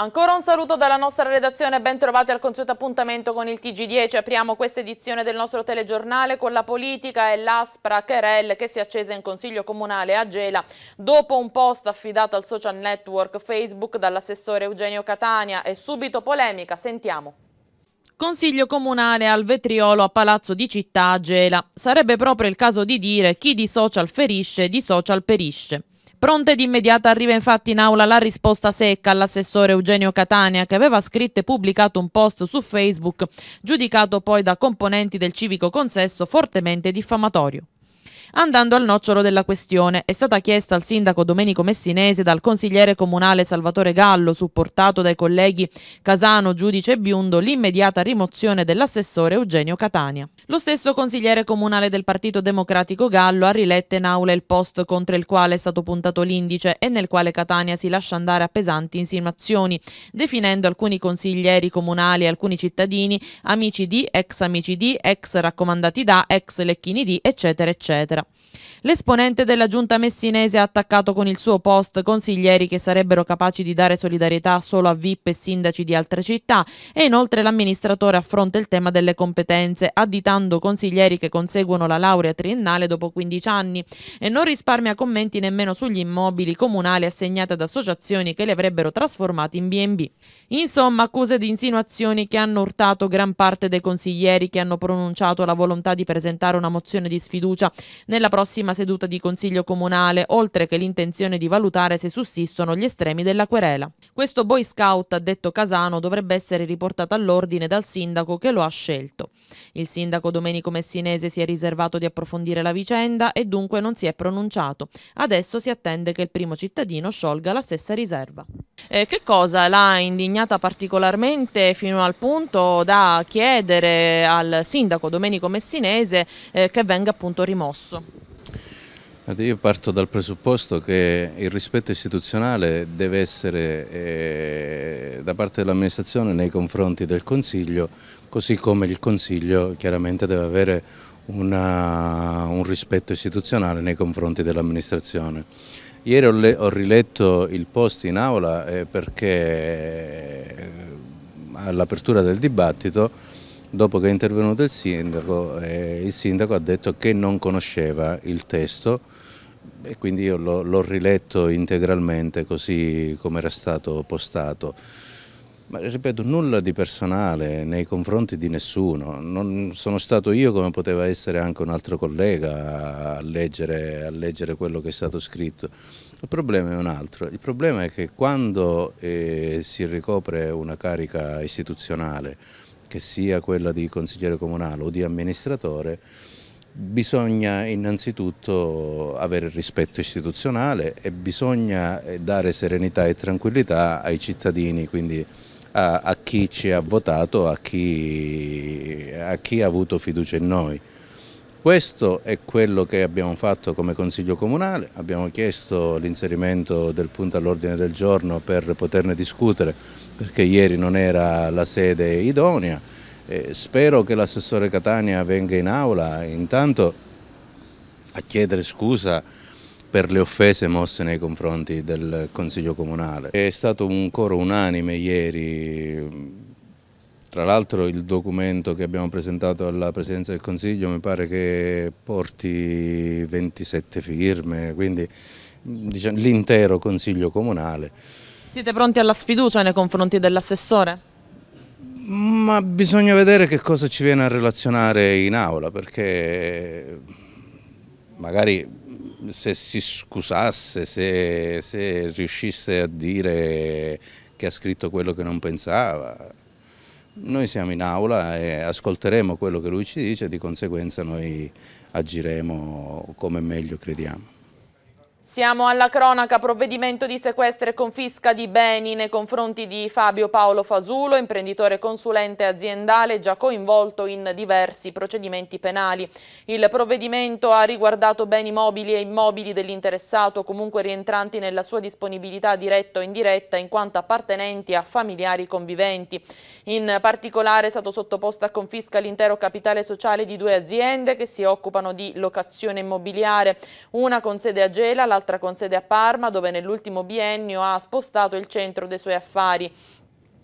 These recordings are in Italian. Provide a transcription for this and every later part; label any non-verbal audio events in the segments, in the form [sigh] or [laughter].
Ancora un saluto dalla nostra redazione, ben trovati al consueto appuntamento con il TG10. Apriamo questa edizione del nostro telegiornale con la politica e l'aspra querel che si è accesa in Consiglio Comunale a Gela dopo un post affidato al social network Facebook dall'assessore Eugenio Catania e subito polemica, sentiamo. Consiglio comunale al vetriolo a Palazzo di Città a Gela. Sarebbe proprio il caso di dire chi di social ferisce, di social perisce. Pronta ed immediata arriva infatti in aula la risposta secca all'assessore Eugenio Catania che aveva scritto e pubblicato un post su Facebook giudicato poi da componenti del civico consesso fortemente diffamatorio. Andando al nocciolo della questione, è stata chiesta al sindaco Domenico Messinese dal consigliere comunale Salvatore Gallo, supportato dai colleghi Casano, Giudice e Biundo, l'immediata rimozione dell'assessore Eugenio Catania. Lo stesso consigliere comunale del Partito Democratico Gallo ha riletto in aula il post contro il quale è stato puntato l'indice e nel quale Catania si lascia andare a pesanti insinuazioni, definendo alcuni consiglieri comunali e alcuni cittadini amici di, ex amici di, ex raccomandati da, ex lecchini di, eccetera, eccetera eccetera. L'esponente della giunta messinese ha attaccato con il suo post consiglieri che sarebbero capaci di dare solidarietà solo a VIP e sindaci di altre città e inoltre l'amministratore affronta il tema delle competenze, additando consiglieri che conseguono la laurea triennale dopo 15 anni e non risparmia commenti nemmeno sugli immobili comunali assegnati ad associazioni che li avrebbero trasformati in B&B. Insomma, accuse di insinuazioni che hanno urtato gran parte dei consiglieri che hanno pronunciato la volontà di presentare una mozione di sfiducia nella prossima seduta di Consiglio Comunale, oltre che l'intenzione di valutare se sussistono gli estremi della querela. Questo Boy Scout, ha detto Casano, dovrebbe essere riportato all'ordine dal sindaco che lo ha scelto. Il sindaco Domenico Messinese si è riservato di approfondire la vicenda e dunque non si è pronunciato. Adesso si attende che il primo cittadino sciolga la stessa riserva. Eh, che cosa l'ha indignata particolarmente fino al punto da chiedere al sindaco Domenico Messinese eh, che venga appunto rimosso? Io parto dal presupposto che il rispetto istituzionale deve essere eh, da parte dell'amministrazione nei confronti del Consiglio, così come il Consiglio chiaramente deve avere una, un rispetto istituzionale nei confronti dell'amministrazione. Ieri ho, ho, riletto il post in aula eh, perché eh, all'apertura del dibattito, dopo che è intervenuto il sindaco, eh, il sindaco ha detto che non conosceva il testo e quindi io l'ho riletto integralmente così come era stato postato. Ma ripeto, nulla di personale nei confronti di nessuno, non sono stato io come poteva essere anche un altro collega a leggere, a leggere quello che è stato scritto. Il problema è un altro, il problema è che quando eh, si ricopre una carica istituzionale, che sia quella di consigliere comunale o di amministratore, bisogna innanzitutto avere rispetto istituzionale e bisogna eh, dare serenità e tranquillità ai cittadini, quindi a, a chi ci ha votato, a chi, a chi ha avuto fiducia in noi. Questo è quello che abbiamo fatto come Consiglio Comunale, abbiamo chiesto l'inserimento del punto all'ordine del giorno per poterne discutere perché ieri non era la sede idonea, eh, spero che l'assessore Catania venga in aula intanto a chiedere scusa per le offese mosse nei confronti del Consiglio Comunale. È stato un coro unanime ieri, tra l'altro il documento che abbiamo presentato alla Presidenza del Consiglio mi pare che porti 27 firme, quindi diciamo, l'intero Consiglio Comunale. Siete pronti alla sfiducia nei confronti dell'assessore? Ma bisogna vedere che cosa ci viene a relazionare in aula, perché magari se si scusasse, se, se riuscisse a dire che ha scritto quello che non pensava. Noi siamo in aula e ascolteremo quello che lui ci dice, di conseguenza noi agiremo come meglio crediamo. Siamo alla cronaca, provvedimento di sequestro e confisca di beni nei confronti di Fabio Paolo Fasulo, imprenditore consulente aziendale già coinvolto in diversi procedimenti penali. Il provvedimento ha riguardato beni mobili e immobili dell'interessato, comunque rientranti nella sua disponibilità diretta o indiretta in quanto appartenenti a familiari conviventi. In particolare è stato sottoposto a confisca l'intero capitale sociale di due aziende che si occupano di locazione immobiliare, una con sede a Gela, la l'altra con sede a Parma dove nell'ultimo biennio ha spostato il centro dei suoi affari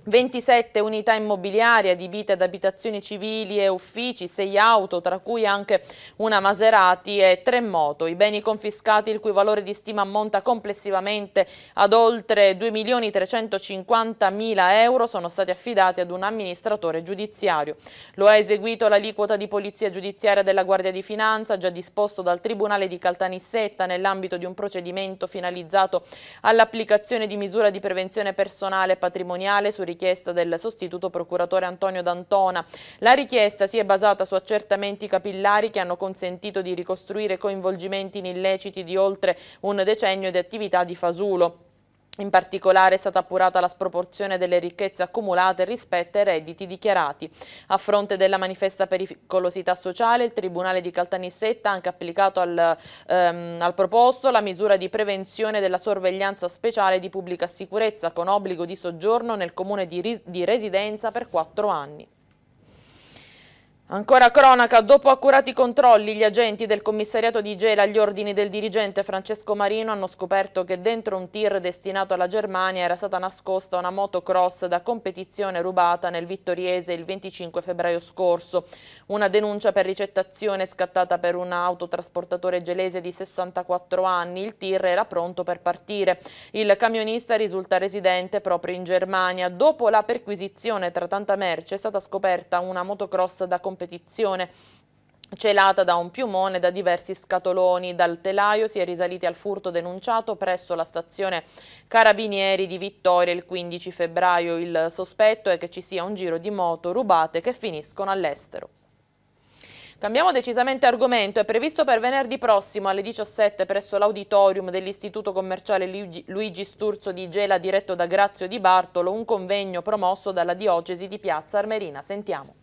27 unità immobiliari adibite ad abitazioni civili e uffici, 6 auto, tra cui anche una Maserati e 3 moto. I beni confiscati, il cui valore di stima ammonta complessivamente ad oltre 2.350.000 euro, sono stati affidati ad un amministratore giudiziario. Lo ha eseguito l'aliquota di polizia giudiziaria della Guardia di Finanza, già disposto dal Tribunale di Caltanissetta nell'ambito di un procedimento finalizzato all'applicazione di misura di prevenzione personale e patrimoniale su richiesta richiesta del sostituto procuratore Antonio D'Antona. La richiesta si è basata su accertamenti capillari che hanno consentito di ricostruire coinvolgimenti in illeciti di oltre un decennio di attività di Fasulo. In particolare è stata appurata la sproporzione delle ricchezze accumulate rispetto ai redditi dichiarati. A fronte della manifesta pericolosità sociale, il Tribunale di Caltanissetta ha anche applicato al, ehm, al, proposto la misura di prevenzione della sorveglianza speciale di pubblica sicurezza con obbligo di soggiorno nel comune di, di residenza per quattro anni. Ancora cronaca, dopo accurati controlli gli agenti del commissariato di Gela agli ordini del dirigente Francesco Marino hanno scoperto che dentro un tir destinato alla Germania era stata nascosta una motocross da competizione rubata nel Vittoriese il 25 febbraio scorso. Una denuncia per ricettazione scattata per un autotrasportatore gelese di 64 anni, il tir era pronto per partire. Il camionista risulta residente proprio in Germania. Dopo la perquisizione tra tanta merce è stata scoperta una motocross da competizione competizione celata da un piumone da diversi scatoloni. Dal telaio si è risaliti al furto denunciato presso la stazione Carabinieri di Vittoria il 15 febbraio. Il sospetto è che ci sia un giro di moto rubate che finiscono all'estero. Cambiamo decisamente argomento, è previsto per venerdì prossimo alle 17 presso l'auditorium dell'Istituto Commerciale Luigi Sturzo di Gela diretto da Grazio Di Bartolo un convegno promosso dalla diocesi di Piazza Armerina. Sentiamo.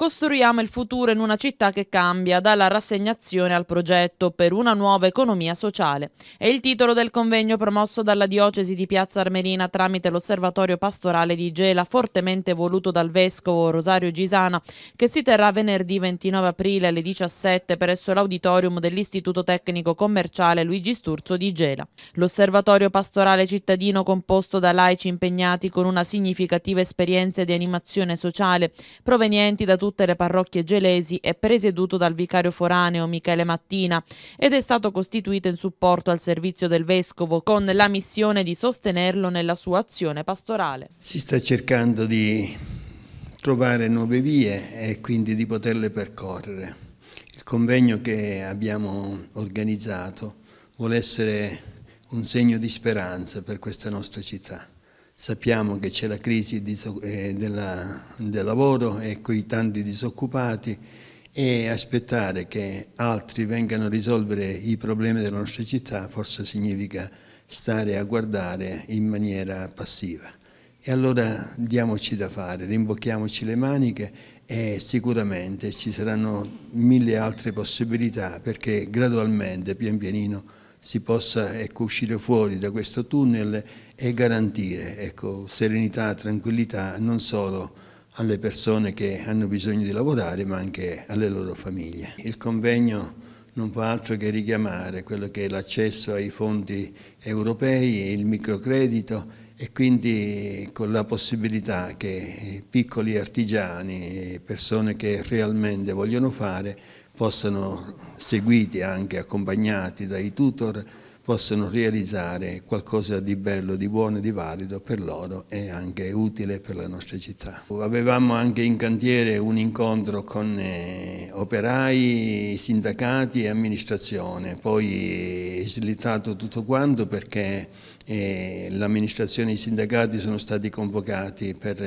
Costruiamo il futuro in una città che cambia, dalla rassegnazione al progetto per una nuova economia sociale. È il titolo del convegno promosso dalla diocesi di Piazza Armerina tramite l'osservatorio pastorale di Gela, fortemente voluto dal vescovo Rosario Gisana, che si terrà venerdì 29 aprile alle 17 presso l'auditorium dell'Istituto Tecnico Commerciale Luigi Sturzo di Gela. L'osservatorio pastorale cittadino composto da laici impegnati con una significativa esperienza di animazione sociale provenienti da tutti tutte le parrocchie gelesi è presieduto dal vicario foraneo Michele Mattina ed è stato costituito in supporto al servizio del Vescovo con la missione di sostenerlo nella sua azione pastorale. Si sta cercando di trovare nuove vie e quindi di poterle percorrere. Il convegno che abbiamo organizzato vuole essere un segno di speranza per questa nostra città. Sappiamo che c'è la crisi eh, della, del lavoro e quei tanti disoccupati e aspettare che altri vengano a risolvere i problemi della nostra città forse significa stare a guardare in maniera passiva. E allora diamoci da fare, rimbocchiamoci le maniche e sicuramente ci saranno mille altre possibilità perché gradualmente, pian pianino, si possa ecco, uscire fuori da questo tunnel e garantire ecco, serenità, tranquillità non solo alle persone che hanno bisogno di lavorare ma anche alle loro famiglie. Il convegno non fa altro che richiamare quello che è l'accesso ai fondi europei, il microcredito e quindi con la possibilità che piccoli artigiani, persone che realmente vogliono fare, possano, seguiti anche accompagnati dai tutor, possano realizzare qualcosa di bello, di buono e di valido per loro e anche utile per la nostra città. Avevamo anche in cantiere un incontro con eh, operai, sindacati e amministrazione, poi è eh, slittato tutto quanto perché eh, l'amministrazione e i sindacati sono stati convocati per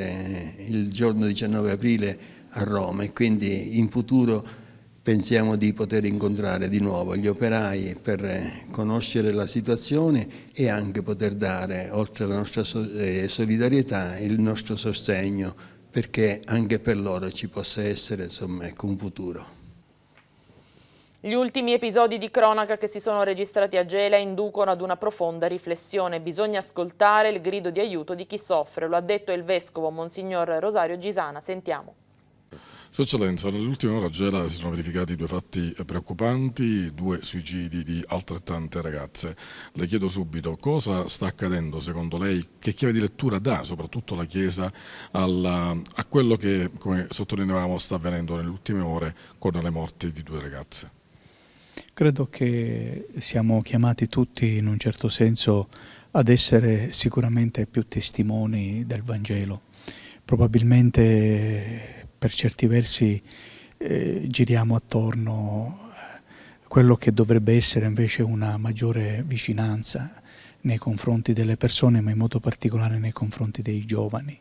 il giorno 19 aprile a Roma e quindi in futuro pensiamo di poter incontrare di nuovo gli operai per eh, conoscere la situazione e anche poter dare, oltre alla nostra eh, solidarietà, il nostro sostegno perché anche per loro ci possa essere insomma, ecco, un futuro. Gli ultimi episodi di cronaca che si sono registrati a Gela inducono ad una profonda riflessione. Bisogna ascoltare il grido di aiuto di chi soffre, lo ha detto il vescovo Monsignor Rosario Gisana. Sentiamo. Sua Eccellenza, nell'ultima ora a Gela si sono verificati due fatti preoccupanti, due suicidi di altrettante ragazze. Le chiedo subito cosa sta accadendo secondo lei, che chiave di lettura dà soprattutto la Chiesa alla, a quello che, come sottolineavamo, sta avvenendo nelle ultime ore con le morti di due ragazze? Credo che siamo chiamati tutti in un certo senso ad essere sicuramente più testimoni del Vangelo. Probabilmente per certi versi eh, giriamo attorno a eh, quello che dovrebbe essere invece una maggiore vicinanza nei confronti delle persone, ma in modo particolare nei confronti dei giovani.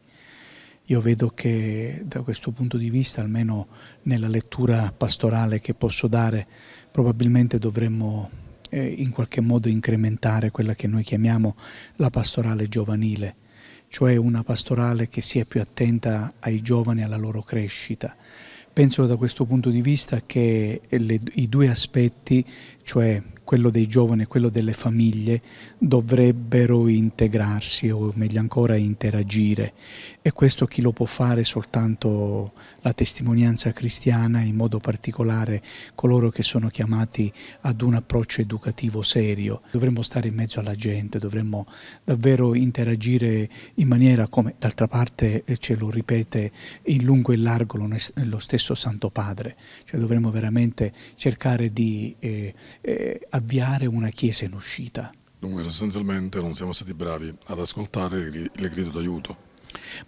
Io vedo che da questo punto di vista, almeno nella lettura pastorale che posso dare, probabilmente dovremmo eh, in qualche modo incrementare quella che noi chiamiamo la pastorale giovanile, cioè una pastorale che sia più attenta ai giovani e alla loro crescita. Penso da questo punto di vista che le, i due aspetti, cioè quello dei giovani e quello delle famiglie dovrebbero integrarsi o meglio ancora interagire e questo chi lo può fare soltanto la testimonianza cristiana in modo particolare coloro che sono chiamati ad un approccio educativo serio. Dovremmo stare in mezzo alla gente, dovremmo davvero interagire in maniera come d'altra parte ce lo ripete in lungo e largo lo stesso Santo Padre, cioè dovremmo veramente cercare di eh, eh, avviare una chiesa in uscita. Dunque sostanzialmente non siamo stati bravi ad ascoltare le grido d'aiuto.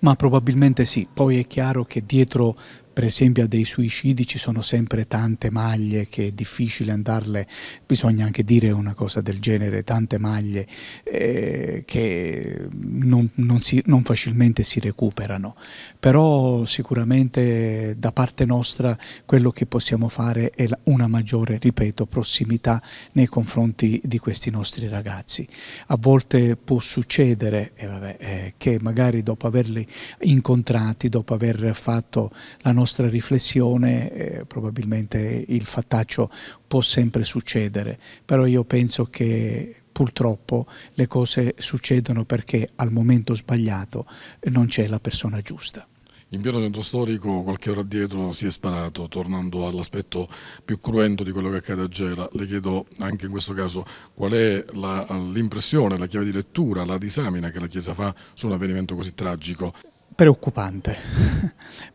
Ma probabilmente sì, poi è chiaro che dietro per esempio a dei suicidi ci sono sempre tante maglie che è difficile andarle, bisogna anche dire una cosa del genere, tante maglie eh, che non, non, si, non facilmente si recuperano, però sicuramente da parte nostra quello che possiamo fare è una maggiore, ripeto, prossimità nei confronti di questi nostri ragazzi. A volte può succedere eh, vabbè, eh, che magari dopo averli incontrati, dopo aver fatto la nostra nostra riflessione eh, probabilmente il fattaccio può sempre succedere, però io penso che purtroppo le cose succedono perché al momento sbagliato non c'è la persona giusta. In pieno centro storico qualche ora dietro si è sparato, tornando all'aspetto più cruento di quello che accade a Gela. Le chiedo anche in questo caso qual è l'impressione, la chiave di lettura, la disamina che la Chiesa fa su un avvenimento così tragico preoccupante,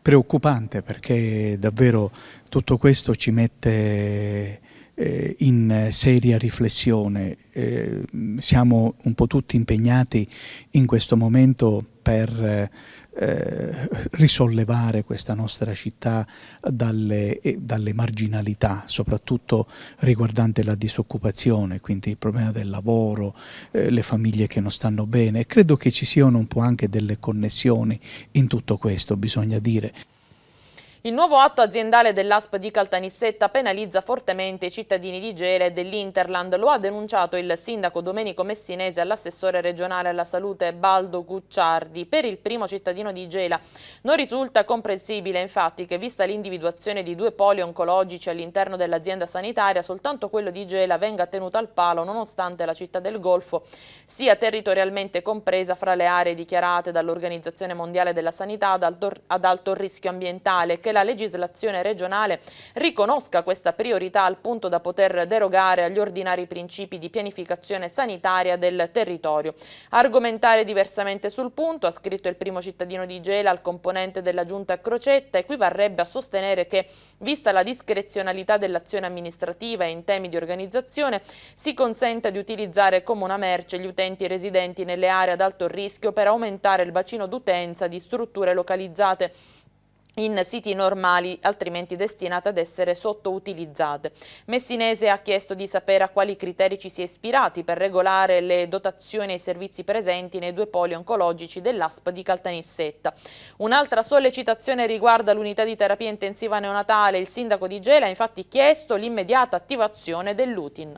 [laughs] preoccupante perché davvero tutto questo ci mette eh, in seria riflessione. Eh, siamo un po' tutti impegnati in questo momento per eh, risollevare questa nostra città dalle, eh, dalle, marginalità, soprattutto riguardante la disoccupazione, quindi il problema del lavoro, eh, le famiglie che non stanno bene. Credo che ci siano un po' anche delle connessioni in tutto questo, bisogna dire. Il nuovo atto aziendale dell'ASP di Caltanissetta penalizza fortemente i cittadini di Gela e dell'Interland, lo ha denunciato il sindaco Domenico Messinese all'assessore regionale alla salute Baldo Gucciardi. Per il primo cittadino di Gela non risulta comprensibile infatti che vista l'individuazione di due poli oncologici all'interno dell'azienda sanitaria, soltanto quello di Gela venga tenuto al palo nonostante la città del Golfo sia territorialmente compresa fra le aree dichiarate dall'Organizzazione Mondiale della Sanità ad alto, ad alto rischio ambientale che che la legislazione regionale riconosca questa priorità al punto da poter derogare agli ordinari principi di pianificazione sanitaria del territorio. Argomentare diversamente sul punto, ha scritto il primo cittadino di Gela al componente della giunta Crocetta, equivarrebbe a sostenere che, vista la discrezionalità dell'azione amministrativa e in temi di organizzazione, si consenta di utilizzare come una merce gli utenti residenti nelle aree ad alto rischio per aumentare il bacino d'utenza di strutture localizzate in siti normali altrimenti destinate ad essere sottoutilizzate. Messinese ha chiesto di sapere a quali criteri ci si è ispirati per regolare le dotazioni ai servizi presenti nei due poli oncologici dell'ASP di Caltanissetta. Un'altra sollecitazione riguarda l'unità di terapia intensiva neonatale. Il sindaco di Gela ha infatti chiesto l'immediata attivazione dell'UTIN.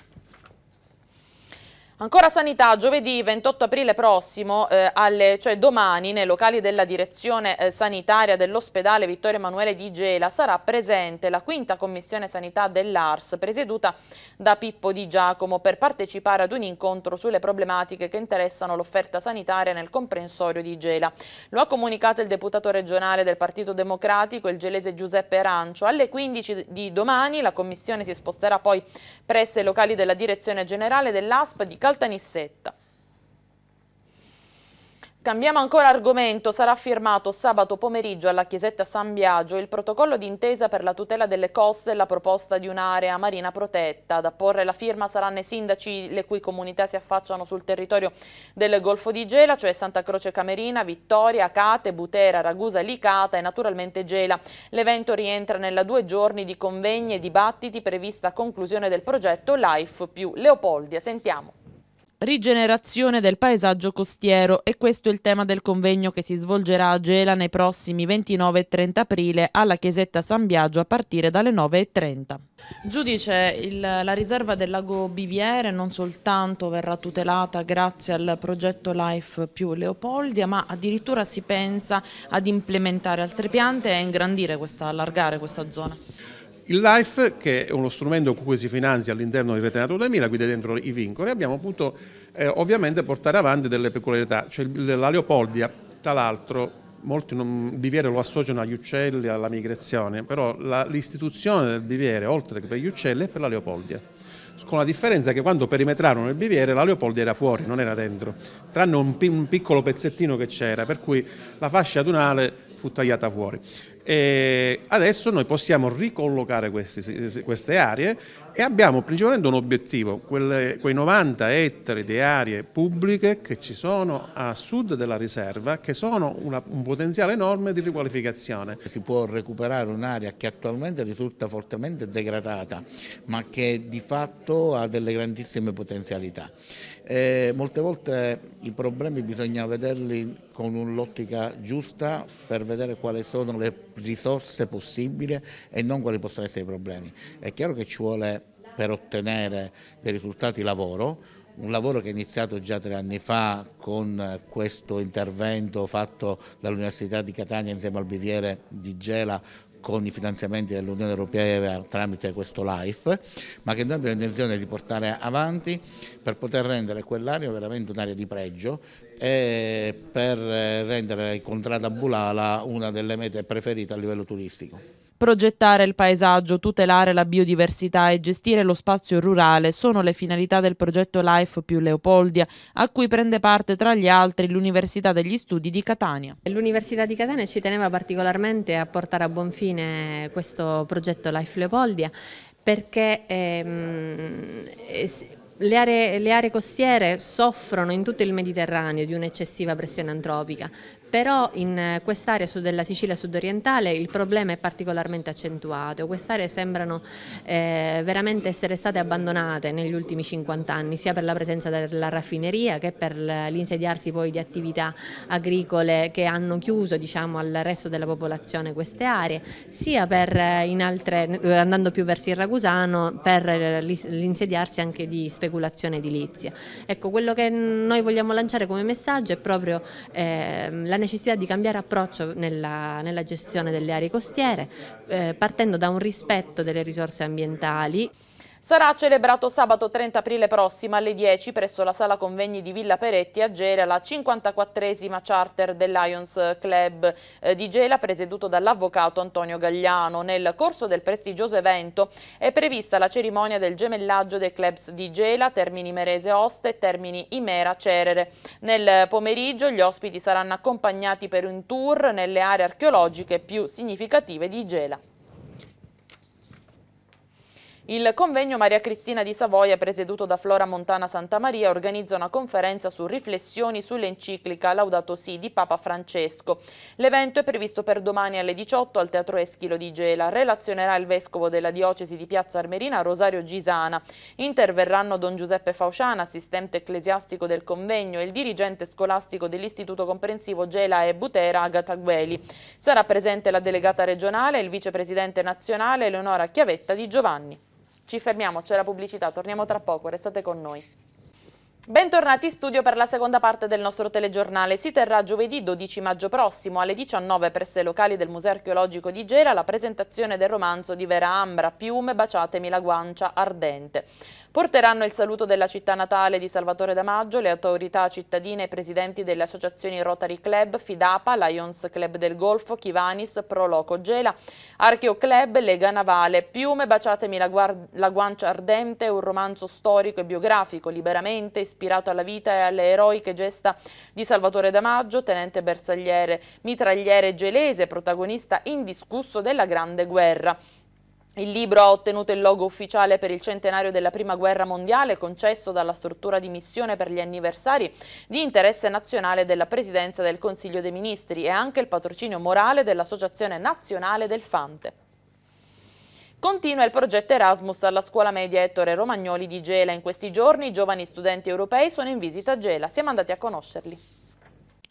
Ancora sanità, giovedì 28 aprile prossimo, eh, alle, cioè domani, nei locali della direzione eh, sanitaria dell'ospedale Vittorio Emanuele di Gela sarà presente la quinta commissione sanità dell'ARS, presieduta da Pippo Di Giacomo, per partecipare ad un incontro sulle problematiche che interessano l'offerta sanitaria nel comprensorio di Gela. Lo ha comunicato il deputato regionale del Partito Democratico, il gelese Giuseppe Arancio. Alle 15 di domani la commissione si sposterà poi presso i locali della direzione generale dell'ASP di Calabria Risalta Cambiamo ancora argomento, sarà firmato sabato pomeriggio alla chiesetta San Biagio il protocollo d'intesa per la tutela delle coste e la proposta di un'area marina protetta. Ad apporre la firma saranno i sindaci le cui comunità si affacciano sul territorio del Golfo di Gela, cioè Santa Croce Camerina, Vittoria, Cate, Butera, Ragusa, Licata e naturalmente Gela. L'evento rientra nella due giorni di convegni e dibattiti prevista a conclusione del progetto Life più Leopoldia. Sentiamo. Rigenerazione del paesaggio costiero e questo è il tema del convegno che si svolgerà a Gela nei prossimi 29 e 30 aprile alla chiesetta San Biagio a partire dalle 9.30. Giudice, il, la riserva del lago Biviere non soltanto verrà tutelata grazie al progetto Life più Leopoldia, ma addirittura si pensa ad implementare altre piante e a ingrandire, questa, allargare questa zona. Il LIFE, che è uno strumento con cui si finanzia all'interno di Rete Natura 2000, quindi dentro i vincoli, abbiamo potuto eh, ovviamente portare avanti delle peculiarità. C'è cioè, la Leopoldia, tra l'altro, molti non, Biviere lo associano agli uccelli, alla migrazione, però l'istituzione del Biviere, oltre che per gli uccelli, è per la Leopoldia. Con la differenza che quando perimetrarono il biviere la Leopoldia era fuori, non era dentro, tranne un, un piccolo pezzettino che c'era, per cui la fascia dunale fu tagliata fuori. E adesso noi possiamo ricollocare questi, queste aree e abbiamo principalmente un obiettivo, quelle, quei 90 ettari di aree pubbliche che ci sono a sud della riserva che sono una, un potenziale enorme di riqualificazione. Si può recuperare un'area che attualmente risulta fortemente degradata ma che di fatto ha delle grandissime potenzialità. Eh, molte volte i problemi bisogna vederli con un'ottica giusta per vedere quali sono le risorse possibili e non quali possono essere i problemi. È chiaro che ci vuole per ottenere dei risultati lavoro, un lavoro che è iniziato già tre anni fa con questo intervento fatto dall'Università di Catania insieme al Biviere di Gela con i finanziamenti dell'Unione Europea tramite questo LIFE, ma che noi abbiamo intenzione di portare avanti per poter rendere quell'area veramente un'area di pregio e per rendere il contrada Bulala una delle mete preferite a livello turistico. Progettare il paesaggio, tutelare la biodiversità e gestire lo spazio rurale sono le finalità del progetto Life più Leopoldia, a cui prende parte tra gli altri l'Università degli Studi di Catania. L'Università di Catania ci teneva particolarmente a portare a buon fine questo progetto Life Leopoldia perché ehm, le aree, le aree, costiere soffrono in tutto il Mediterraneo di un'eccessiva pressione antropica, però in eh, quest'area della Sicilia sudorientale il problema è particolarmente accentuato, queste aree sembrano eh, veramente essere state abbandonate negli ultimi 50 anni, sia per la presenza della raffineria che per l'insediarsi poi di attività agricole che hanno chiuso diciamo, al resto della popolazione queste aree, sia per eh, altre, eh, andando più verso il Ragusano, per l'insediarsi anche di speculazione edilizia. Ecco, quello che noi vogliamo lanciare come messaggio è proprio eh, la necessità di cambiare approccio nella, nella gestione delle aree costiere, eh, partendo da un rispetto delle risorse ambientali. Sarà celebrato sabato 30 aprile prossimo alle 10 presso la sala convegni di Villa Peretti a Gera la 54esima charter del Lions Club eh, di Gela presieduto dall'avvocato Antonio Gagliano. Nel corso del prestigioso evento è prevista la cerimonia del gemellaggio dei clubs di Gela, Termini Merese Oste e Termini Imera Cerere. Nel pomeriggio gli ospiti saranno accompagnati per un tour nelle aree archeologiche più significative di Gela. Il convegno Maria Cristina di Savoia, presieduto da Flora Montana Santa Maria, organizza una conferenza su riflessioni sull'enciclica Laudato Si di Papa Francesco. L'evento è previsto per domani alle 18 al Teatro Eschilo di Gela. Relazionerà il vescovo della diocesi di Piazza Armerina, Rosario Gisana. Interverranno Don Giuseppe Fauciana, assistente ecclesiastico del convegno, e il dirigente scolastico dell'Istituto Comprensivo Gela e Butera, Agata Gueli. Sarà presente la delegata regionale, e il vicepresidente nazionale, Eleonora Chiavetta di Giovanni. Ci fermiamo, c'è la pubblicità, torniamo tra poco, restate con noi. Bentornati in studio per la seconda parte del nostro telegiornale. Si terrà giovedì 12 maggio prossimo alle 19 presso i locali del Museo Archeologico di Gera la presentazione del romanzo di Vera Ambra, Piume, baciatemi la guancia ardente. Porteranno il saluto della città natale di Salvatore Damaggio le autorità cittadine e presidenti delle associazioni Rotary Club, Fidapa, Lions Club del Golfo, Chivanis, Pro Loco Gela, Archeo Club, Lega Navale, Piume, Baciatemi la, la guancia ardente, un romanzo storico e biografico, liberamente ispirato alla vita e alle eroiche gesta di Salvatore Damaggio, tenente bersagliere, mitragliere gelese, protagonista indiscusso della Grande Guerra. Il libro ha ottenuto il logo ufficiale per il centenario della Prima Guerra Mondiale concesso dalla struttura di missione per gli anniversari di interesse nazionale della Presidenza del Consiglio dei Ministri e anche il patrocinio morale dell'Associazione Nazionale del Fante. Continua il progetto Erasmus alla scuola media Ettore Romagnoli di Gela. In questi giorni i giovani studenti europei sono in visita a Gela. Siamo andati a conoscerli.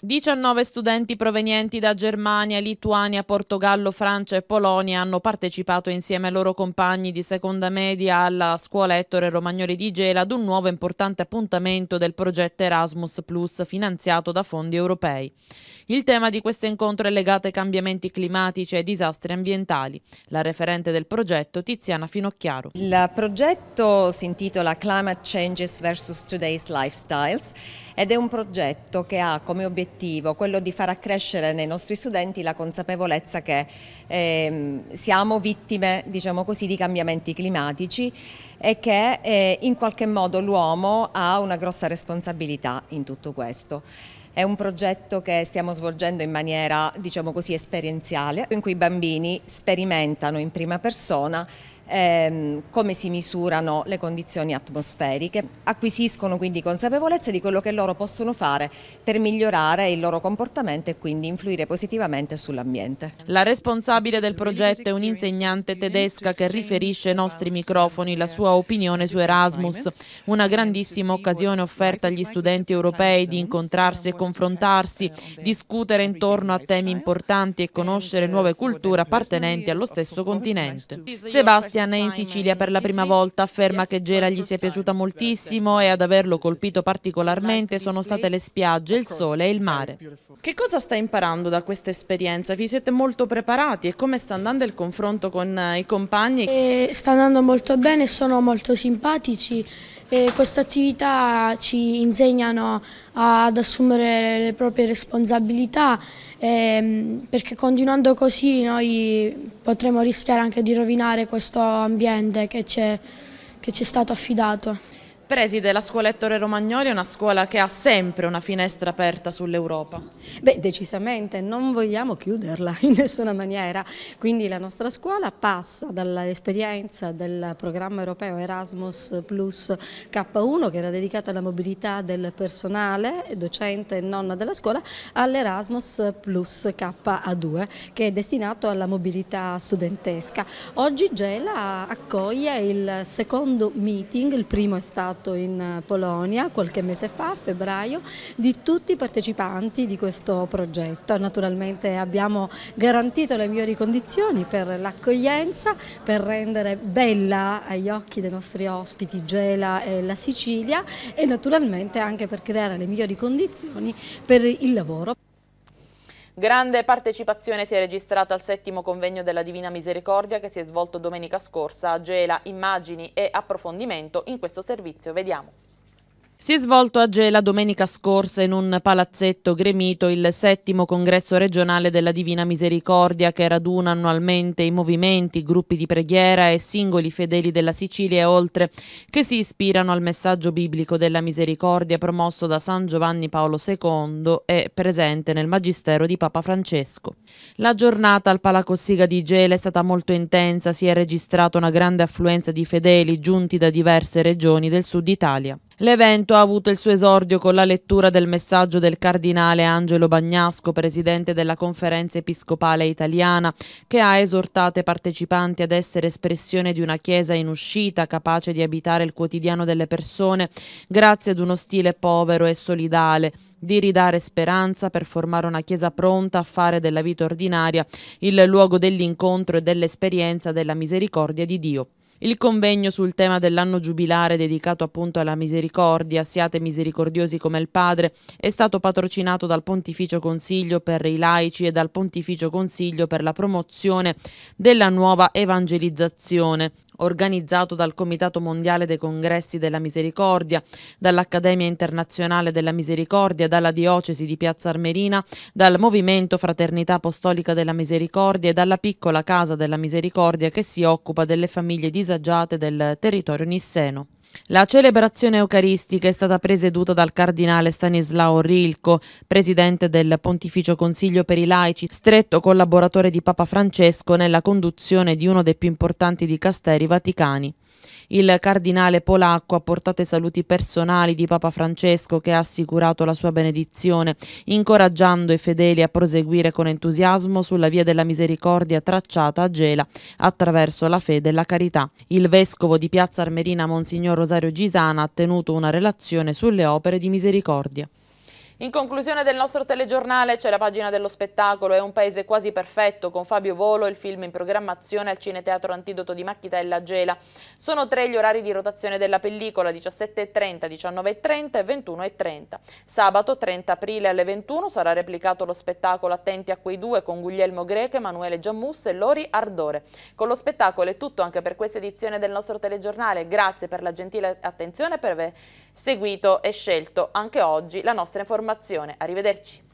19 studenti provenienti da Germania, Lituania, Portogallo, Francia e Polonia hanno partecipato insieme ai loro compagni di seconda media alla scuola Ettore Romagnoli di Gela ad un nuovo importante appuntamento del progetto Erasmus Plus finanziato da fondi europei. Il tema di questo incontro è legato ai cambiamenti climatici e ai disastri ambientali. La referente del progetto, Tiziana Finocchiaro. Il progetto si intitola Climate Changes vs Today's Lifestyles ed è un progetto che ha come obiettivo quello di far accrescere nei nostri studenti la consapevolezza che eh, siamo vittime diciamo così, di cambiamenti climatici e che eh, in qualche modo l'uomo ha una grossa responsabilità in tutto questo. È un progetto che stiamo svolgendo in maniera, diciamo così, esperienziale, in cui i bambini sperimentano in prima persona ehm, come si misurano le condizioni atmosferiche, acquisiscono quindi consapevolezza di quello che loro possono fare per migliorare il loro comportamento e quindi influire positivamente sull'ambiente. La responsabile del progetto è un'insegnante tedesca che riferisce ai nostri microfoni la sua opinione su Erasmus, una grandissima occasione offerta agli studenti europei di incontrarsi e confrontarsi, discutere intorno a temi importanti e conoscere nuove culture appartenenti allo stesso continente. Sebastian Christian è in Sicilia per la prima volta, afferma che Gera gli sia piaciuta moltissimo e ad averlo colpito particolarmente sono state le spiagge, il sole e il mare. Che cosa sta imparando da questa esperienza? Vi siete molto preparati e come sta andando il confronto con eh, i compagni? E sta andando molto bene, sono molto simpatici queste attività ci insegnano ad assumere le proprie responsabilità ehm, perché continuando così noi potremmo rischiare anche di rovinare questo ambiente che ci è stato affidato preside la scuola Ettore Romagnoli è una scuola che ha sempre una finestra aperta sull'Europa. Beh, decisamente, non vogliamo chiuderla in nessuna maniera, quindi la nostra scuola passa dall'esperienza del programma europeo Erasmus Plus K1 che era dedicato alla mobilità del personale, docente e nonna della scuola, all'Erasmus Plus K2 che è destinato alla mobilità studentesca. Oggi Gela accoglie il secondo meeting, il primo è stato fatto in eh, Polonia qualche mese fa, a febbraio, di tutti i partecipanti di questo progetto. Naturalmente abbiamo garantito le migliori condizioni per l'accoglienza, per rendere bella agli occhi dei nostri ospiti Gela e la Sicilia e naturalmente anche per creare le migliori condizioni per il lavoro. Grande partecipazione si è registrata al settimo convegno della Divina Misericordia che si è svolto domenica scorsa a Gela. Immagini e approfondimento in questo servizio. Vediamo. Si è svolto a Gela domenica scorsa in un palazzetto gremito il settimo congresso regionale della Divina Misericordia che raduna annualmente i movimenti, gruppi di preghiera e singoli fedeli della Sicilia e oltre che si ispirano al messaggio biblico della misericordia promosso da San Giovanni Paolo II e presente nel Magistero di Papa Francesco. La giornata al Palacossiga di Gela è stata molto intensa, si è registrata una grande affluenza di fedeli giunti da diverse regioni del sud Italia. L'evento ha avuto il suo esordio con la lettura del messaggio del cardinale Angelo Bagnasco, presidente della Conferenza Episcopale Italiana, che ha esortato i partecipanti ad essere espressione di una Chiesa in uscita, capace di abitare il quotidiano delle persone grazie ad uno stile povero e solidale di ridare speranza per formare una Chiesa pronta a fare della vita ordinaria il luogo dell'incontro e dell'esperienza della misericordia di Dio. Il convegno sul tema dell'anno giubilare dedicato appunto alla misericordia, siate misericordiosi come il Padre, è stato patrocinato dal Pontificio Consiglio per i laici e dal Pontificio Consiglio per la promozione della nuova evangelizzazione organizzato dal Comitato Mondiale dei Congressi della Misericordia, dall'Accademia Internazionale della Misericordia, dalla Diocesi di Piazza Armerina, dal Movimento Fraternità Apostolica della Misericordia e dalla piccola Casa della Misericordia che si occupa delle famiglie disagiate del territorio nisseno. La celebrazione eucaristica è stata presieduta dal cardinale Stanislao Rilco, presidente del Pontificio Consiglio per i Laici, stretto collaboratore di Papa Francesco nella conduzione di uno dei più importanti dicasteri vaticani. Il cardinale polacco ha portato i saluti personali di Papa Francesco che ha assicurato la sua benedizione, incoraggiando i fedeli a proseguire con entusiasmo sulla via della misericordia tracciata a Gela attraverso la fede e la carità. Il vescovo di Piazza Armerina Monsignor Rosario Gisana ha tenuto una relazione sulle opere di misericordia. In conclusione del nostro telegiornale c'è la pagina dello spettacolo È un paese quasi perfetto con Fabio Volo, il film in programmazione al Cineteatro Antidoto di Macchitella Gela. Sono tre gli orari di rotazione della pellicola 17.30, 19.30 e 21.30. Sabato 30 aprile alle 21 sarà replicato lo spettacolo Attenti a quei due con Guglielmo Greco, Emanuele Giammus e Lori Ardore. Con lo spettacolo è tutto anche per questa edizione del nostro telegiornale. Grazie per la gentile attenzione e per aver seguito e scelto anche oggi la nostra informazione informazione. Arrivederci.